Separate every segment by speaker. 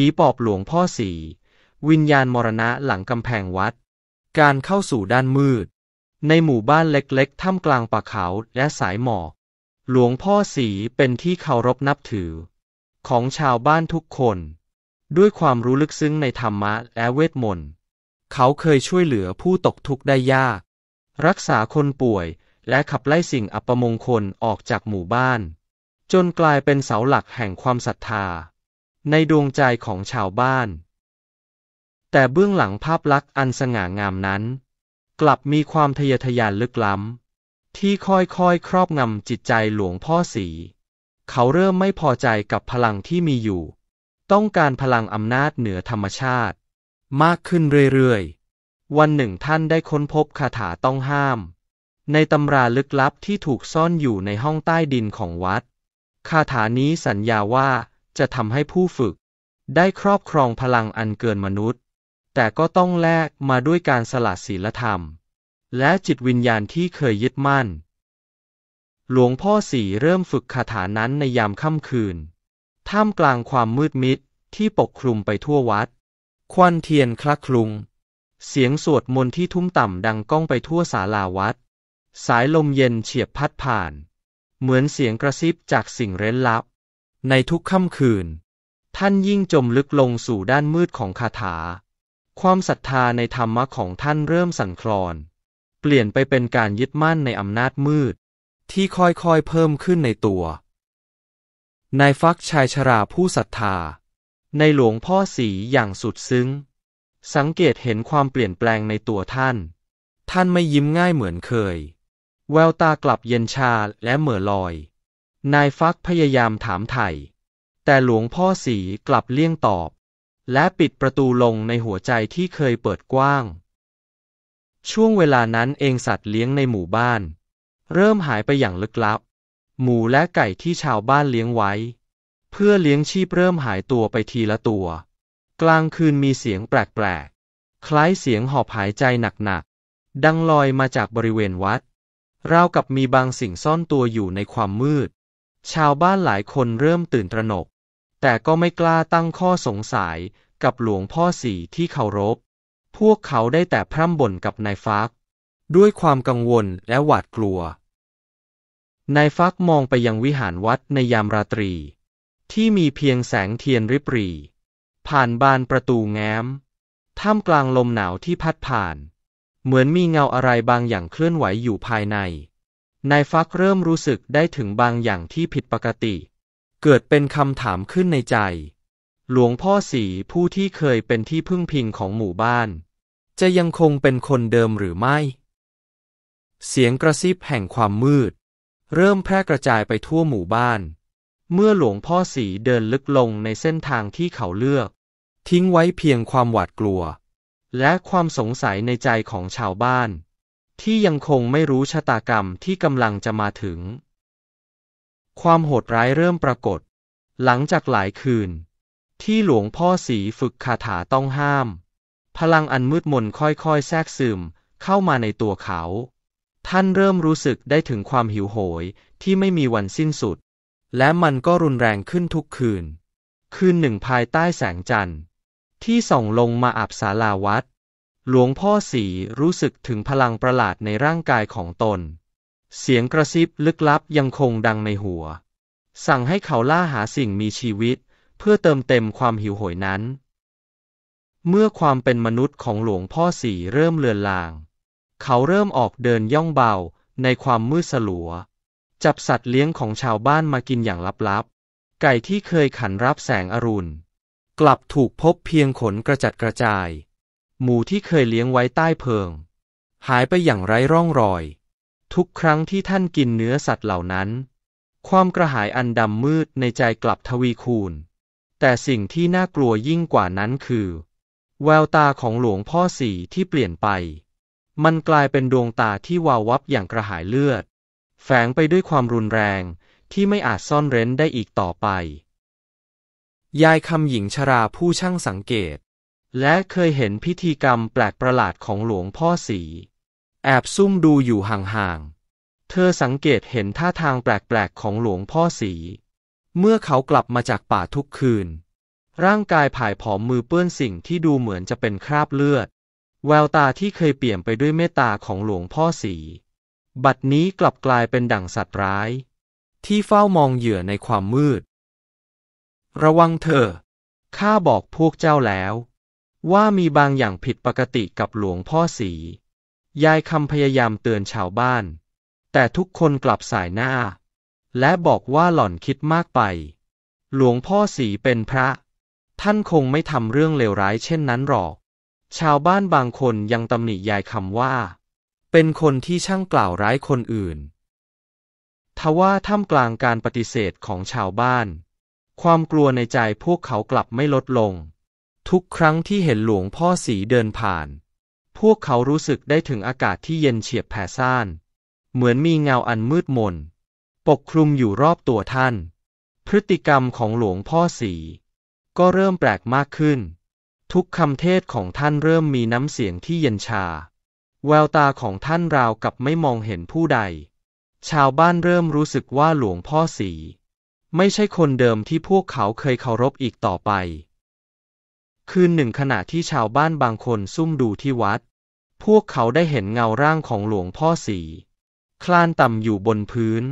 Speaker 1: ผีปอบหลวงพ่อสี วิญญาณมรณะหลังกำแพงวัด การเข้าสู่ด้านมืด ในหมู่บ้านเล็กๆ ท่ามกลางป่าเขาและสายหมอกหลวงพ่อสีเป็นที่เคารพนับถือ ของชาวบ้านทุกคน ด้วยความรู้ลึกซึ้งในธรรมะและเวทมนต์เขาเคยช่วยเหลือผู้ตกทุกข์ได้ยาก รักษาคนป่วยและขับไล่สิ่งอัปมงคลออกจากหมู่บ้าน จนกลายเป็นเสาหลักแห่งความศรัทธาในดวงใจของชาวบ้าน แต่เบื้องหลังภาพลักษณ์อันสง่างามนั้น กลับมีความทะเยอทะยานลึกล้ำที่ค่อยๆครอบงำจิตใจหลวงพ่อสี เขาเริ่มไม่พอใจกับพลังที่มีอยู่ ต้องการพลังอำนาจเหนือธรรมชาติ มากขึ้นเรื่อย ๆ วันหนึ่งท่านได้ค้นพบคาถาต้องห้าม ในตำราลึกลับที่ถูกซ่อนอยู่ในห้องใต้ดินของวัด คาถานี้สัญญาว่าจะทำให้ผู้ฝึกได้ครอบครองพลังอันเกินมนุษย์ แต่ก็ต้องแลกมาด้วยการสละศีลธรรม และจิตวิญญาณที่เคยยึดมั่น หลวงพ่อสีเริ่มฝึกคาถานั้นในยามค่ำคืน ท่ามกลางความมืดมิดที่ปกคลุมไปทั่ววัด ควันเทียนคลักคลุง เสียงสวดมนต์ที่ทุ่มต่ำดังก้องไปทั่วศาลาวัด สายลมเย็นเฉียบพัดผ่าน เหมือนเสียงกระซิบจากสิ่งเร้นลับในทุกค่ำคืน ท่านยิ่งจมลึกลงสู่ด้านมืดของคาถา ความศรัทธาในธรรมะของท่านเริ่มสั่นคลอน เปลี่ยนไปเป็นการยึดมั่นในอำนาจมืด ที่ค่อยๆเพิ่มขึ้นในตัวนายฟักชายชราผู้ศรัทธา ในหลวงพ่อสีอย่างสุดซึ้ง สังเกตเห็นความเปลี่ยนแปลงในตัวท่าน ท่านไม่ยิ้มง่ายเหมือนเคย แววตากลับเย็นชาและเหม่อลอยนายฟักพยายามถามไถ่ แต่หลวงพ่อสีกลับเลี่ยงตอบ และปิดประตูลงในหัวใจที่เคยเปิดกว้าง ช่วงเวลานั้นเองสัตว์เลี้ยงในหมู่บ้าน เริ่มหายไปอย่างลึกลับ หมูและไก่ที่ชาวบ้านเลี้ยงไว้ เพื่อเลี้ยงชีพเริ่มหายตัวไปทีละตัว กลางคืนมีเสียงแปลกๆ คล้ายเสียงหอบหายใจหนักๆ ดังลอยมาจากบริเวณวัดราวกับมีบางสิ่งซ่อนตัวอยู่ในความมืดชาวบ้านหลายคนเริ่มตื่นตระหนก แต่ก็ไม่กล้าตั้งข้อสงสัยกับหลวงพ่อสีที่เคารพ พวกเขาได้แต่พร่ำบ่นกับนายฟัก ด้วยความกังวลและหวาดกลัว นายฟักมองไปยังวิหารวัดในยามราตรี ที่มีเพียงแสงเทียนริบรีผ่านบานประตูแง้ม ท่ามกลางลมหนาวที่พัดผ่าน เหมือนมีเงาอะไรบางอย่างเคลื่อนไหวอยู่ภายในนายฟักเริ่มรู้สึกได้ถึงบางอย่างที่ผิดปกติ เกิดเป็นคำถามขึ้นในใจ หลวงพ่อสีผู้ที่เคยเป็นที่พึ่งพิงของหมู่บ้าน จะยังคงเป็นคนเดิมหรือไม่ เสียงกระซิบแห่งความมืด เริ่มแพร่กระจายไปทั่วหมู่บ้าน เมื่อหลวงพ่อสีเดินลึกลงในเส้นทางที่เขาเลือก ทิ้งไว้เพียงความหวาดกลัว และความสงสัยในใจของชาวบ้านที่ยังคงไม่รู้ชะตากรรมที่กำลังจะมาถึง ความโหดร้ายเริ่มปรากฏ หลังจากหลายคืน ที่หลวงพ่อสีฝึกคาถาต้องห้าม พลังอันมืดมนค่อยๆ แทรกซึมเข้ามาในตัวเขา ท่านเริ่มรู้สึกได้ถึงความหิวโหยที่ไม่มีวันสิ้นสุด และมันก็รุนแรงขึ้นทุกคืน คืนหนึ่งภายใต้แสงจันทร์ ที่ส่องลงมาอาบศาลาวัดหลวงพ่อสีรู้สึกถึงพลังประหลาดในร่างกายของตน เสียงกระซิบลึกลับยังคงดังในหัว สั่งให้เขาล่าหาสิ่งมีชีวิตเพื่อเติมเต็มความหิวโหยนั้น เมื่อความเป็นมนุษย์ของหลวงพ่อสีเริ่มเลือนลาง เขาเริ่มออกเดินย่องเบาในความมืดสลัว จับสัตว์เลี้ยงของชาวบ้านมากินอย่างลับๆ ไก่ที่เคยขันรับแสงอรุณกลับถูกพบเพียงขนกระจัดกระจายหมูที่เคยเลี้ยงไว้ใต้เพิง หายไปอย่างไร้ร่องรอย ทุกครั้งที่ท่านกินเนื้อสัตว์เหล่านั้น ความกระหายอันดำมืดในใจกลับทวีคูณ แต่สิ่งที่น่ากลัวยิ่งกว่านั้นคือ แววตาของหลวงพ่อสีที่เปลี่ยนไป มันกลายเป็นดวงตาที่วาววับอย่างกระหายเลือด แฝงไปด้วยความรุนแรงที่ไม่อาจซ่อนเร้นได้อีกต่อไป ยายคำหญิงชราผู้ช่างสังเกตและเคยเห็นพิธีกรรมแปลกประหลาดของหลวงพ่อสี แอบซุ่มดูอยู่ห่างๆ เธอสังเกตเห็นท่าทางแปลก ๆ ของหลวงพ่อสี เมื่อเขากลับมาจากป่าทุกคืน ร่างกายผายผอมมือเปื้อนสิ่งที่ดูเหมือนจะเป็นคราบเลือด แววตาที่เคยเปี่ยมไปด้วยเมตตาของหลวงพ่อสีบัดนี้กลับกลายเป็นดั่งสัตว์ร้าย ที่เฝ้ามองเหยื่อในความมืด ระวังเธอข้าบอกพวกเจ้าแล้วว่ามีบางอย่างผิดปกติกับหลวงพ่อสี ยายคำพยายามเตือนชาวบ้าน แต่ทุกคนกลับสายหน้า และบอกว่าหล่อนคิดมากไป หลวงพ่อสีเป็นพระ ท่านคงไม่ทำเรื่องเลวร้ายเช่นนั้นหรอก ชาวบ้านบางคนยังตำหนิยายคำว่า เป็นคนที่ช่างกล่าวร้ายคนอื่น ทว่าท่ามกลางการปฏิเสธของชาวบ้าน ความกลัวในใจพวกเขากลับไม่ลดลงทุกครั้งที่เห็นหลวงพ่อสีเดินผ่าน พวกเขารู้สึกได้ถึงอากาศที่เย็นเฉียบแผ่ซ่าน เหมือนมีเงาอันมืดมน ปกคลุมอยู่รอบตัวท่าน พฤติกรรมของหลวงพ่อสี ก็เริ่มแปลกมากขึ้น ทุกคำเทศของท่านเริ่มมีน้ำเสียงที่เย็นชา แววตาของท่านราวกับไม่มองเห็นผู้ใด ชาวบ้านเริ่มรู้สึกว่าหลวงพ่อสี ไม่ใช่คนเดิมที่พวกเขาเคยเคารพอีกต่อไปคืนหนึ่งขณะที่ชาวบ้านบางคนซุ่มดูที่วัด พวกเขาได้เห็นเงาร่างของหลวงพ่อสีคลานต่ำอยู่บนพื้น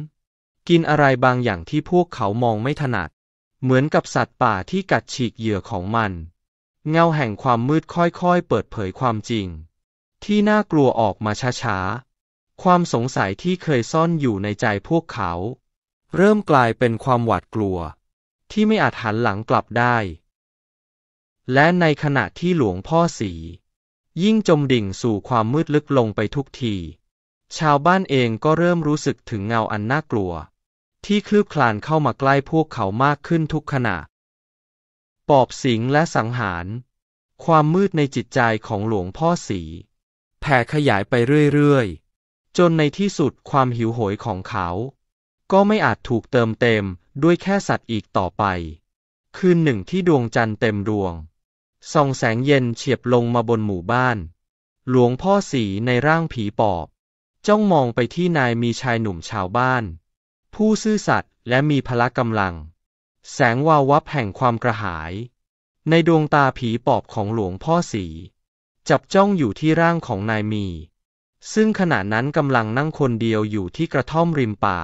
Speaker 1: กินอะไรบางอย่างที่พวกเขามองไม่ถนัด เหมือนกับสัตว์ป่าที่กัดฉีกเหยื่อของมัน เงาแห่งความมืดค่อยๆเปิดเผยความจริง ที่น่ากลัวออกมาช้าๆ ความสงสัยที่เคยซ่อนอยู่ในใจพวกเขา เริ่มกลายเป็นความหวาดกลัว ที่ไม่อาจหันหลังกลับได้และในขณะที่หลวงพ่อสี ยิ่งจมดิ่งสู่ความมืดลึกลงไปทุกที ชาวบ้านเองก็เริ่มรู้สึกถึงเงาอันน่ากลัว ที่คลืบคลานเข้ามาใกล้พวกเขามากขึ้นทุกขณะ ปอบสิงและสังหาร ความมืดในจิตใจของหลวงพ่อสีแผ่ขยายไปเรื่อยๆจนในที่สุดความหิวโหยของเขา ก็ไม่อาจถูกเติมเต็มด้วยแค่สัตว์อีกต่อไปคืนหนึ่งที่ดวงจันทร์เต็มดวงส่องแสงเย็นเฉียบลงมาบนหมู่บ้าน หลวงพ่อสีในร่างผีปอบ จ้องมองไปที่นายมีชายหนุ่มชาวบ้าน ผู้ซื่อสัตย์และมีพละกำลัง แสงวาววับแห่งความกระหาย ในดวงตาผีปอบของหลวงพ่อสี จับจ้องอยู่ที่ร่างของนายมี ซึ่งขณะนั้นกำลังนั่งคนเดียวอยู่ที่กระท่อมริมป่า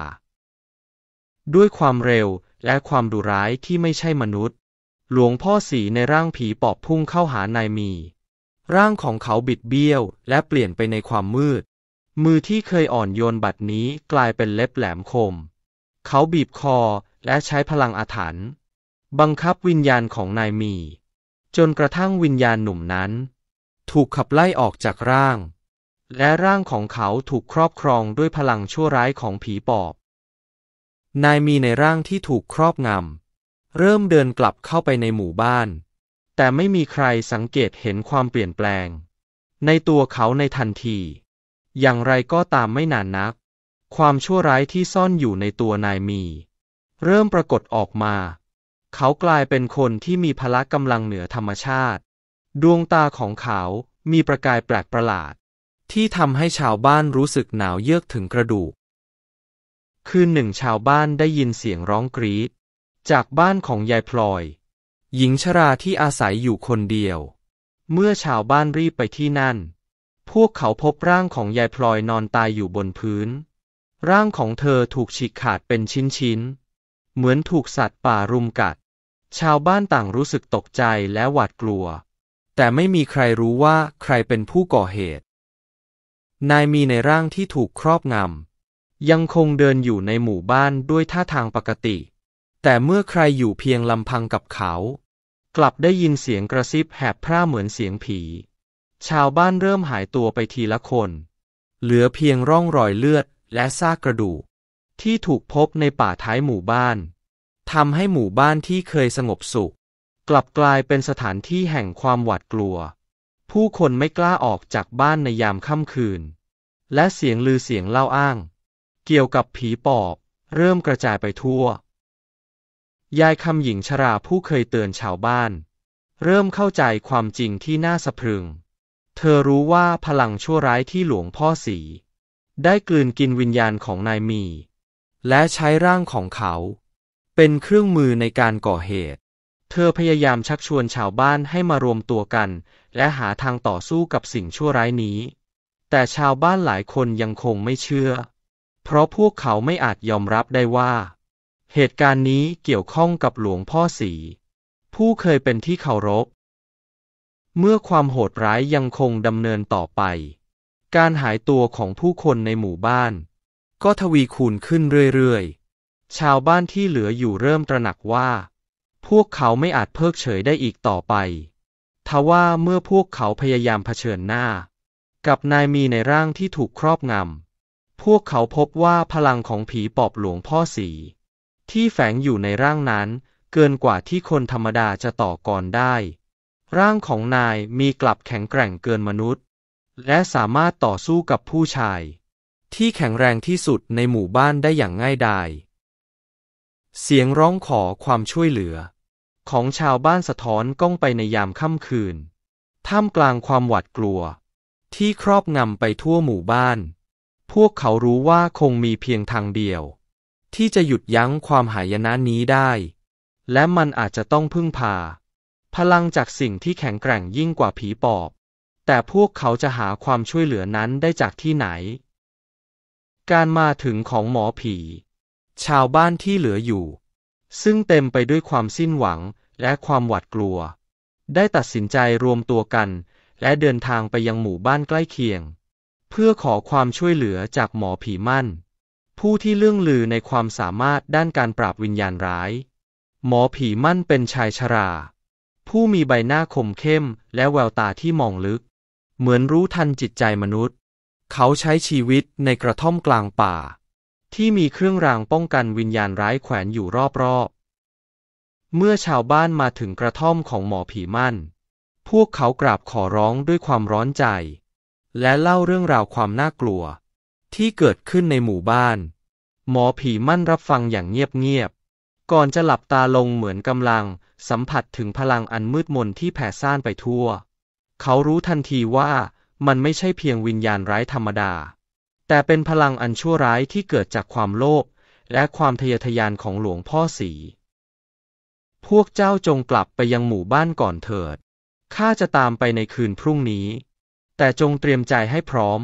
Speaker 1: ด้วยความเร็วและความดุร้ายที่ไม่ใช่มนุษย์หลวงพ่อสีในร่างผีปอบพุ่งเข้าหานายมี ร่างของเขาบิดเบี้ยว และเปลี่ยนไปในความมืด มือที่เคยอ่อนโยนบัดนี้กลายเป็นเล็บแหลมคม เขาบีบคอและใช้พลังอาถรรพ์บังคับวิญญาณของนายมี จนกระทั่งวิญญาณหนุ่มนั้น ถูกขับไล่ออกจากร่าง และร่างของเขาถูกครอบครองด้วยพลังชั่วร้ายของผีปอบ นายมีในร่างที่ถูกครอบงำเริ่มเดินกลับเข้าไปในหมู่บ้าน แต่ไม่มีใครสังเกตเห็นความเปลี่ยนแปลง ในตัวเขาในทันที อย่างไรก็ตามไม่นานนัก ความชั่วร้ายที่ซ่อนอยู่ในตัวนายมี เริ่มปรากฏออกมา เขากลายเป็นคนที่มีพละกำลังเหนือธรรมชาติ ดวงตาของเขา มีประกายแปลกประหลาด ที่ทำให้ชาวบ้านรู้สึกหนาวเยือกถึงกระดูก คืนหนึ่งชาวบ้านได้ยินเสียงร้องกรีดจากบ้านของยายพลอย หญิงชราที่อาศัยอยู่คนเดียว เมื่อชาวบ้านรีบไปที่นั่น พวกเขาพบร่างของยายพลอยนอนตายอยู่บนพื้น ร่างของเธอถูกฉีกขาดเป็นชิ้นๆเหมือนถูกสัตว์ป่ารุมกัด ชาวบ้านต่างรู้สึกตกใจและหวาดกลัว แต่ไม่มีใครรู้ว่าใครเป็นผู้ก่อเหตุ นายมีในร่างที่ถูกครอบงำยังคงเดินอยู่ในหมู่บ้านด้วยท่าทางปกติแต่เมื่อใครอยู่เพียงลำพังกับเขา กลับได้ยินเสียงกระซิบแหบพร่าเหมือนเสียงผี ชาวบ้านเริ่มหายตัวไปทีละคน เหลือเพียงร่องรอยเลือดและซากกระดูก ที่ถูกพบในป่าท้ายหมู่บ้านทำให้หมู่บ้านที่เคยสงบสุข กลับกลายเป็นสถานที่แห่งความหวาดกลัว ผู้คนไม่กล้าออกจากบ้านในยามค่ำคืน และเสียงลือเสียงเล่าอ้าง เกี่ยวกับผีปอบ เริ่มกระจายไปทั่วยายคำหญิงชราผู้เคยเตือนชาวบ้าน เริ่มเข้าใจความจริงที่น่าสะพรึง เธอรู้ว่าพลังชั่วร้ายที่หลวงพ่อสี ได้กลืนกินวิญญาณของนายมี และใช้ร่างของเขา เป็นเครื่องมือในการก่อเหตุ เธอพยายามชักชวนชาวบ้านให้มารวมตัวกัน และหาทางต่อสู้กับสิ่งชั่วร้ายนี้ แต่ชาวบ้านหลายคนยังคงไม่เชื่อ เพราะพวกเขาไม่อาจยอมรับได้ว่าเหตุการณ์นี้เกี่ยวข้องกับหลวงพ่อสี ผู้เคยเป็นที่เคารพ เมื่อความโหดร้ายยังคงดำเนินต่อไป การหายตัวของผู้คนในหมู่บ้าน ก็ทวีคูณขึ้นเรื่อยๆ ชาวบ้านที่เหลืออยู่เริ่มตระหนักว่า พวกเขาไม่อาจเพิกเฉยได้อีกต่อไป ทว่าเมื่อพวกเขาพยายามเผชิญหน้า กับนายมีในร่างที่ถูกครอบงำพวกเขาพบว่าพลังของผีปอบหลวงพ่อสีที่แฝงอยู่ในร่างนั้นเกินกว่าที่คนธรรมดาจะต่อกรได้ ร่างของนายมีกลับแข็งแกร่งเกินมนุษย์ และสามารถต่อสู้กับผู้ชาย ที่แข็งแรงที่สุดในหมู่บ้านได้อย่างง่ายดาย เสียงร้องขอความช่วยเหลือ ของชาวบ้านสะท้อนก้องไปในยามค่ำคืนท่ามกลางความหวาดกลัว ที่ครอบงำไปทั่วหมู่บ้าน พวกเขารู้ว่าคงมีเพียงทางเดียวที่จะหยุดยั้งความหายนะนี้ได้ และมันอาจจะต้องพึ่งพา พลังจากสิ่งที่แข็งแกร่งยิ่งกว่าผีปอบ แต่พวกเขาจะหาความช่วยเหลือนั้นได้จากที่ไหน การมาถึงของหมอผี ชาวบ้านที่เหลืออยู่ ซึ่งเต็มไปด้วยความสิ้นหวังและความหวาดกลัว ได้ตัดสินใจรวมตัวกัน และเดินทางไปยังหมู่บ้านใกล้เคียง เพื่อขอความช่วยเหลือจากหมอผีมั่นผู้ที่เลื่องลือในความสามารถด้านการปราบวิญญาณร้าย หมอผีมั่นเป็นชายชรา ผู้มีใบหน้าคมเข้มและแววตาที่มองลึก เหมือนรู้ทันจิตใจมนุษย์ เขาใช้ชีวิตในกระท่อมกลางป่า ที่มีเครื่องรางป้องกันวิญญาณร้ายแขวนอยู่รอบๆ เมื่อชาวบ้านมาถึงกระท่อมของหมอผีมั่น พวกเขากราบขอร้องด้วยความร้อนใจ และเล่าเรื่องราวความน่ากลัวที่เกิดขึ้นในหมู่บ้าน หมอผีมั่นรับฟังอย่างเงียบ ๆ ก่อนจะหลับตาลงเหมือนกำลังสัมผัสถึงพลังอันมืดมนที่แผ่ซ่านไปทั่ว เขารู้ทันทีว่ามันไม่ใช่เพียงวิญญาณร้ายธรรมดา แต่เป็นพลังอันชั่วร้ายที่เกิดจากความโลภและความทะเยอทะยานของหลวงพ่อสี พวกเจ้าจงกลับไปยังหมู่บ้านก่อนเถิดข้าจะตามไปในคืนพรุ่งนี้ แต่จงเตรียมใจให้พร้อม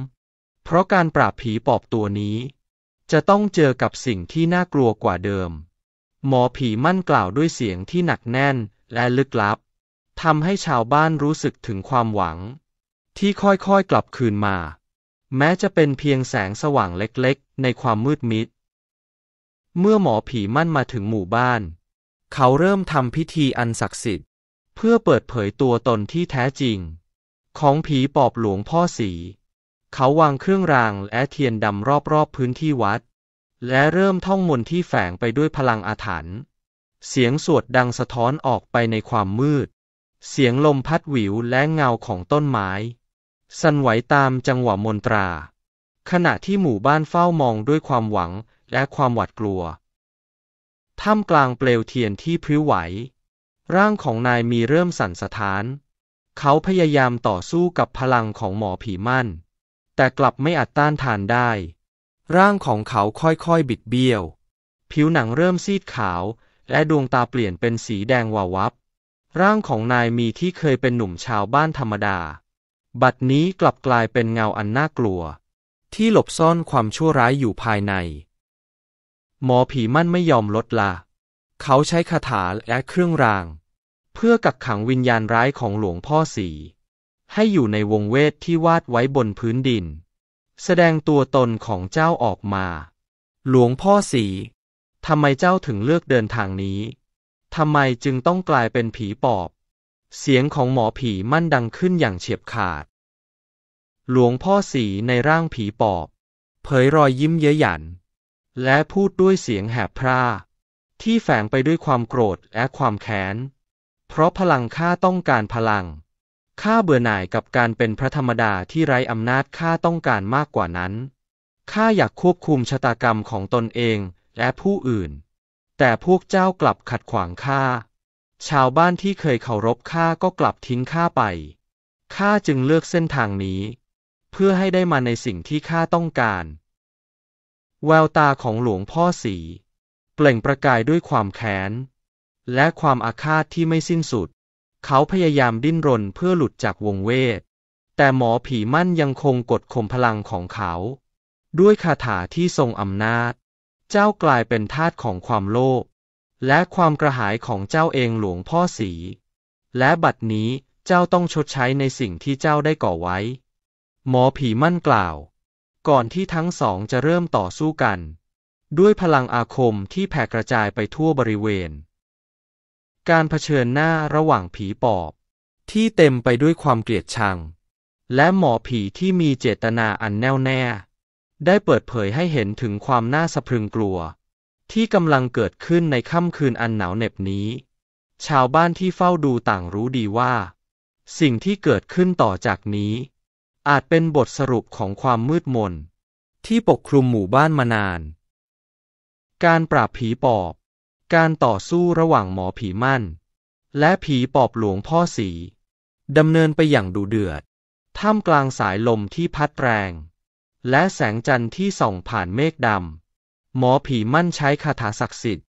Speaker 1: เพราะการปราบผีปอบตัวนี้ จะต้องเจอกับสิ่งที่น่ากลัวกว่าเดิม หมอผีมั่นกล่าวด้วยเสียงที่หนักแน่นและลึกลับทำให้ชาวบ้านรู้สึกถึงความหวัง ที่ค่อยๆกลับคืนมา แม้จะเป็นเพียงแสงสว่างเล็กๆ ในความมืดมิด เมื่อหมอผีมั่นมาถึงหมู่บ้าน เขาเริ่มทำพิธีอันศักดิ์สิทธิ์เพื่อเปิดเผยตัวตนที่แท้จริง ของผีปอบหลวงพ่อสีเขาวางเครื่องรางและเทียนดำรอบๆพื้นที่วัด และเริ่มท่องมนต์ที่แฝงไปด้วยพลังอาถรรพ์เสียงสวดดังสะท้อนออกไปในความมืด เสียงลมพัดหวิวและเงาของต้นไม้ สั่นไหวตามจังหวะมนตรา ขณะที่หมู่บ้านเฝ้ามองด้วยความหวังและความหวาดกลัว ท่ามกลางเปลวเทียนที่พริ้วไหว ร่างของนายมีเริ่มสั่นสะท้าน เขาพยายามต่อสู้กับพลังของหมอผีมั่นแต่กลับไม่อาจต้านทานได้ ร่างของเขาค่อย ๆ บิดเบี้ยว ผิวหนังเริ่มซีดขาว และดวงตาเปลี่ยนเป็นสีแดงวาวับ ร่างของนายมีที่เคยเป็นหนุ่มชาวบ้านธรรมดา บัดนี้กลับกลายเป็นเงาอันน่ากลัว ที่หลบซ่อนความชั่วร้ายอยู่ภายใน หมอผีมั่นไม่ยอมลดละ เขาใช้คาถาและเครื่องราง เพื่อกักขังวิญญาณร้ายของหลวงพ่อสีให้อยู่ในวงเวทที่วาดไว้บนพื้นดิน แสดงตัวตนของเจ้าออกมา หลวงพ่อสีทำไมเจ้าถึงเลือกเดินทางนี้ทำไมจึงต้องกลายเป็นผีปอบ เสียงของหมอผีมั่นดังขึ้นอย่างเฉียบขาด หลวงพ่อสีในร่างผีปอบ เผยรอยยิ้มเย้ยหยัน และพูดด้วยเสียงแหบพร่าที่แฝงไปด้วยความโกรธและความแค้นเพราะพลังข้าต้องการพลังข้าเบื่อหน่ายกับการเป็นพระธรรมดาที่ไร้อำนาจข้าต้องการมากกว่านั้น ข้าอยากควบคุมชะตากรรมของตนเองและผู้อื่น แต่พวกเจ้ากลับขัดขวางข้า ชาวบ้านที่เคยเคารพข้าก็กลับทิ้งข้าไป ข้าจึงเลือกเส้นทางนี้ เพื่อให้ได้มาในสิ่งที่ข้าต้องการ แววตาของหลวงพ่อสีเปล่งประกายด้วยความแค้นและความอาฆาตที่ไม่สิ้นสุดเขาพยายามดิ้นรนเพื่อหลุดจากวงเวท แต่หมอผีมั่นยังคงกดข่มพลังของเขา ด้วยคาถาที่ทรงอำนาจ เจ้ากลายเป็นทาสของความโลภและความกระหายของเจ้าเองหลวงพ่อสี และบัดนี้เจ้าต้องชดใช้ในสิ่งที่เจ้าได้ก่อไว้ หมอผีมั่นกล่าว ก่อนที่ทั้งสองจะเริ่มต่อสู้กัน ด้วยพลังอาคมที่แผ่กระจายไปทั่วบริเวณการเผชิญหน้าระหว่างผีปอบที่เต็มไปด้วยความเกลียดชังและหมอผีที่มีเจตนาอันแน่วแน่ได้เปิดเผยให้เห็นถึงความน่าสะพรึงกลัวที่กำลังเกิดขึ้นในค่ำคืนอันหนาวเหน็บนี้ ชาวบ้านที่เฝ้าดูต่างรู้ดีว่าสิ่งที่เกิดขึ้นต่อจากนี้อาจเป็นบทสรุปของความมืดมนที่ปกคลุมหมู่บ้านมานาน การปราบผีปอบการต่อสู้ระหว่างหมอผีมั่น และผีปอบหลวงพ่อสีดำเนินไปอย่างดุเดือด ท่ามกลางสายลมที่พัดแรง และแสงจันทร์ที่ส่องผ่านเมฆดำ หมอผีมั่นใช้คาถาศักดิ์สิทธิ์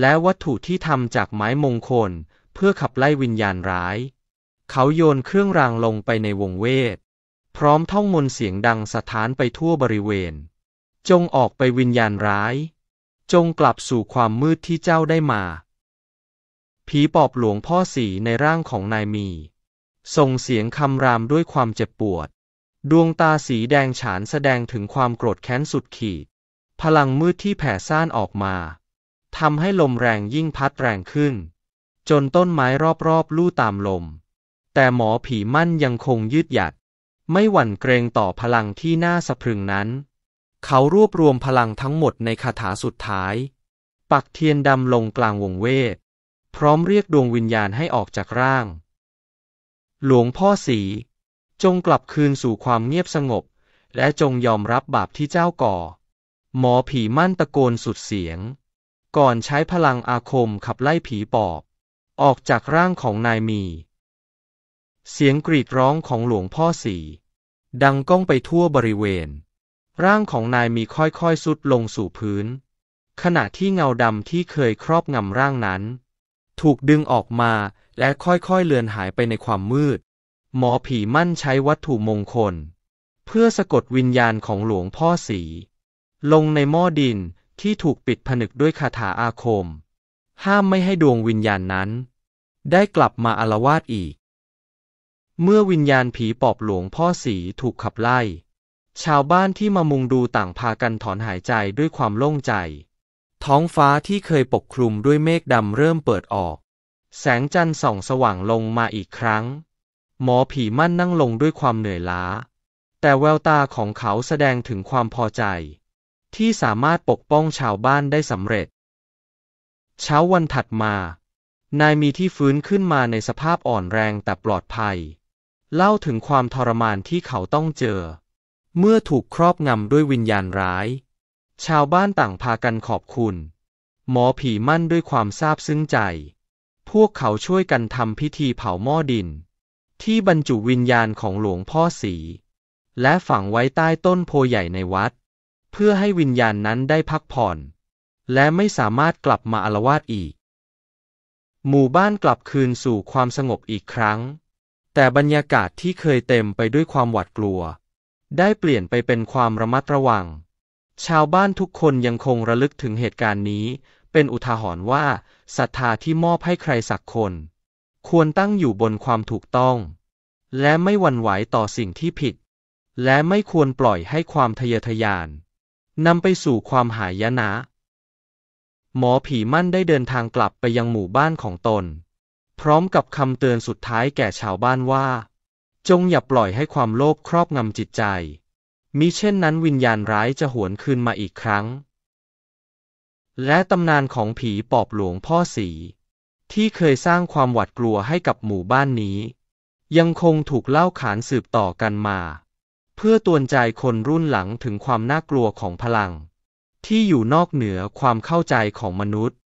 Speaker 1: และวัตถุที่ทำจากไม้มงคลเพื่อขับไล่วิญญาณร้าย เขาโยนเครื่องรางลงไปในวงเวท พร้อมท่องมนต์เสียงดังสะท้านไปทั่วบริเวณ จงออกไปวิญญาณร้ายจงกลับสู่ความมืดที่เจ้าได้มา ผีปอบหลวงพ่อสีในร่างของนายมี ส่งเสียงคำรามด้วยความเจ็บปวด ดวงตาสีแดงฉานแสดงถึงความโกรธแค้นสุดขีด พลังมืดที่แผ่ซ่านออกมาทำให้ลมแรงยิ่งพัดแรงขึ้น จนต้นไม้รอบๆ ลู่ตามลม แต่หมอผีมั่นยังคงยืดหยัด ไม่หวั่นเกรงต่อพลังที่น่าสะพรึงนั้นเขารวบรวมพลังทั้งหมดในคาถาสุดท้าย ปักเทียนดำลงกลางวงเวทพร้อมเรียกดวงวิญญาณให้ออกจากร่าง หลวงพ่อสี จงกลับคืนสู่ความเงียบสงบและจงยอมรับบาปที่เจ้าก่อ หมอผีมั่นตะโกนสุดเสียง ก่อนใช้พลังอาคมขับไล่ผีปอบ ออกจากร่างของนายมี เสียงกรีดร้องของหลวงพ่อสี ดังก้องไปทั่วบริเวณร่างของนายมีค่อยๆสุดลงสู่พื้น ขณะที่เงาดำที่เคยครอบงำร่างนั้น ถูกดึงออกมาและค่อยๆเลือนหายไปในความมืด หมอผีมั่นใช้วัตถุมงคล เพื่อสะกดวิญญาณของหลวงพ่อสี ลงในหม้อดินที่ถูกปิดผนึกด้วยคาถาอาคม ห้ามไม่ให้ดวงวิญญาณนั้น ได้กลับมาอารวาสอีก เมื่อวิญญาณผีปอบหลวงพ่อสีถูกขับไล่ชาวบ้านที่มามุงดูต่างพากันถอนหายใจด้วยความโล่งใจ ท้องฟ้าที่เคยปกคลุมด้วยเมฆดำเริ่มเปิดออก แสงจันทร์ส่องสว่างลงมาอีกครั้ง หมอผีมั่นนั่งลงด้วยความเหนื่อยล้า แต่แววตาของเขาแสดงถึงความพอใจ ที่สามารถปกป้องชาวบ้านได้สำเร็จ เช้าวันถัดมา นายมีที่ฟื้นขึ้นมาในสภาพอ่อนแรงแต่ปลอดภัย เล่าถึงความทรมานที่เขาต้องเจอเมื่อถูกครอบงำด้วยวิญญาณร้าย ชาวบ้านต่างพากันขอบคุณ หมอผีมั่นด้วยความซาบซึ้งใจ พวกเขาช่วยกันทำพิธีเผาหม้อดิน ที่บรรจุวิญญาณของหลวงพ่อสี และฝังไว้ใต้ต้นโพใหญ่ในวัด เพื่อให้วิญญาณนั้นได้พักผ่อน และไม่สามารถกลับมาอารวาสอีก หมู่บ้านกลับคืนสู่ความสงบอีกครั้ง แต่บรรยากาศที่เคยเต็มไปด้วยความหวาดกลัวได้เปลี่ยนไปเป็นความระมัดระวัง ชาวบ้านทุกคนยังคงระลึกถึงเหตุการณ์นี้ เป็นอุทาหรณ์ว่าศรัทธาที่มอบให้ใครสักคน ควรตั้งอยู่บนความถูกต้อง และไม่วันไหวต่อสิ่งที่ผิด และไม่ควรปล่อยให้ความทะเยอทะยานนำไปสู่ความหายนะ หมอผีมั่นได้เดินทางกลับไปยังหมู่บ้านของตน พร้อมกับคำเตือนสุดท้ายแก่ชาวบ้านว่าจงอย่าปล่อยให้ความโลภครอบงำจิตใจ มิเช่นนั้นวิญญาณร้ายจะหวนคืนมาอีกครั้ง และตำนานของผีปอบหลวงพ่อสี ที่เคยสร้างความหวาดกลัวให้กับหมู่บ้านนี้ ยังคงถูกเล่าขานสืบต่อกันมา เพื่อตวนใจคนรุ่นหลังถึงความน่ากลัวของพลัง ที่อยู่นอกเหนือความเข้าใจของมนุษย์